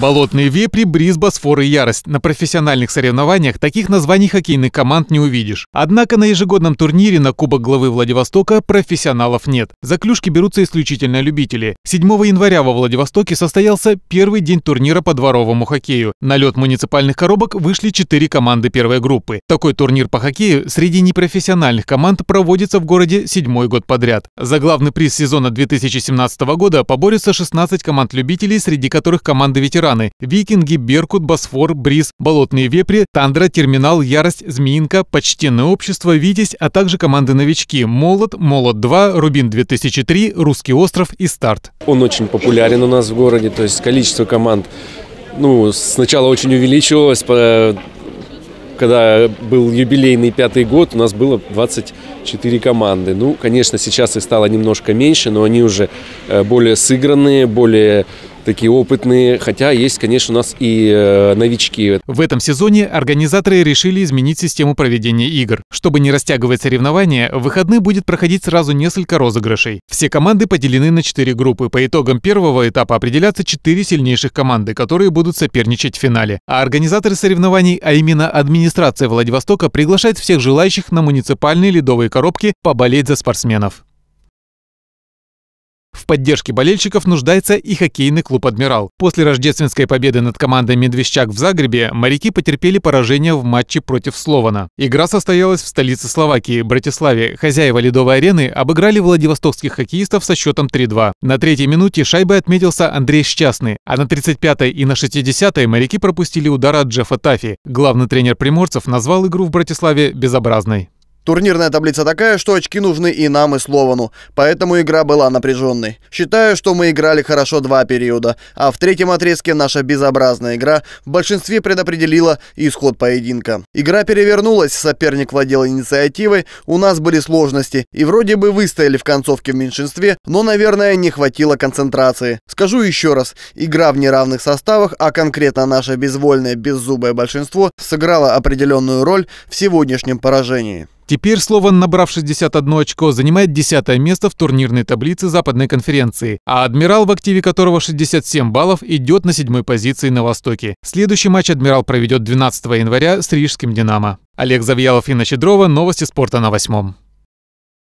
Болотные вепри, бриз, босфор и ярость. На профессиональных соревнованиях таких названий хоккейных команд не увидишь. Однако на ежегодном турнире на Кубок главы Владивостока профессионалов нет. За клюшки берутся исключительно любители. 7 января во Владивостоке состоялся первый день турнира по дворовому хоккею. На лед муниципальных коробок вышли 4 команды первой группы. Такой турнир по хоккею среди непрофессиональных команд проводится в городе седьмой год подряд. За главный приз сезона 2017 года поборются 16 команд любителей, среди которых команды ветеранов Тираны, Викинги, Беркут, Босфор, Бриз, Болотные Вепри, Тандра, Терминал, Ярость, Змеинка, Почтенное общество, Витязь, а также команды-новички Молот, Молот-2, Рубин-2003, Русский остров и Старт. Он очень популярен у нас в городе, то есть количество команд ну, сначала очень увеличивалось, когда был юбилейный пятый год, у нас было 24 команды. Ну, конечно, сейчас их стало немножко меньше, но они уже э, более сыгранные, более такие опытные, хотя есть, конечно, у нас и э, новички. В этом сезоне организаторы решили изменить систему проведения игр. Чтобы не растягивать соревнования, в выходные будет проходить сразу несколько розыгрышей. Все команды поделены на четыре группы. По итогам первого этапа определятся четыре сильнейших команды, которые будут соперничать в финале. А организаторы соревнований, а именно администрация Владивостока, приглашает всех желающих на муниципальные ледовые коробки поболеть за спортсменов. В поддержке болельщиков нуждается и хоккейный клуб «Адмирал». После рождественской победы над командой «Медвещак» в Загребе моряки потерпели поражение в матче против Слована. Игра состоялась в столице Словакии, Братиславе. Хозяева ледовой арены обыграли владивостокских хоккеистов со счетом 3-2. На третьей минуте шайбой отметился Андрей Счастный, а на 35-й и на 60-й моряки пропустили удар от Джеффа Таффи. Главный тренер приморцев назвал игру в Братиславе безобразной. Турнирная таблица такая, что очки нужны и нам, и Словану, поэтому игра была напряженной. Считаю, что мы играли хорошо два периода, а в третьем отрезке наша безобразная игра в большинстве предопределила исход поединка. Игра перевернулась, соперник владел инициативой, у нас были сложности, и вроде бы выстояли в концовке в меньшинстве, но, наверное, не хватило концентрации. Скажу еще раз, игра в неравных составах, а конкретно наше безвольное беззубое большинство сыграло определенную роль в сегодняшнем поражении. Теперь Слован, набрав 61 очко, занимает 10 место в турнирной таблице Западной конференции, а Адмирал, в активе которого 67 баллов, идет на седьмой позиции на Востоке. Следующий матч Адмирал проведет 12 января с Рижским «Динамо». Олег Завьялов, Инна Щедрова, новости спорта на восьмом.